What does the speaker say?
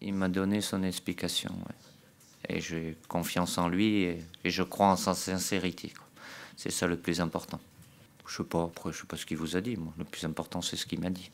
il m'a donné son explication. Et j'ai confiance en lui et, je crois en sa sincérité. C'est ça le plus important. Je sais pas, je sais pas ce qu'il vous a dit. Le plus important, c'est ce qu'il m'a dit.